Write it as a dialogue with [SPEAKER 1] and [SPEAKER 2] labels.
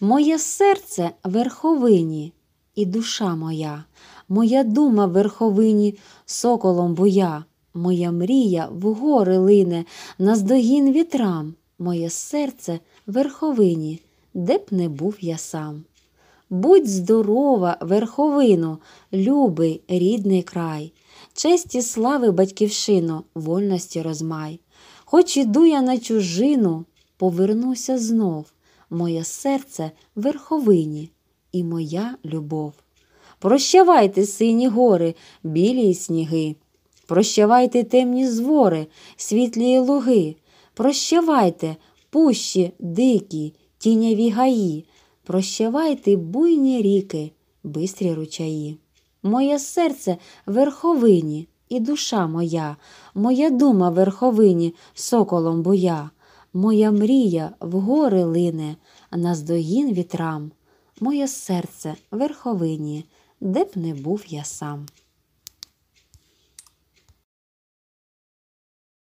[SPEAKER 1] Моє серце верховині і душа моя, моя дума верховині соколом буя, моя мрія в гори лине, наздогін вітрам, моє серце верховині, де б не був я сам. Будь здорова, верховину, любий рідний край, честі слави батьківщину, вольності розмай. Хоч іду я на чужину, повернуся знов моє серце верховині і моя любов. Прощавайте, сині гори, білі сніги, прощавайте темні звори, світлі луги, прощавайте пущі дикі, тіняві гаї, прощавайте буйні ріки, бистрі ручаї. Моє серце верховині і душа моя, моя дума верховині соколом буя. Моя мрія в вгори лине, наздогін вітрам, моє серце в верховині, де б не був я сам.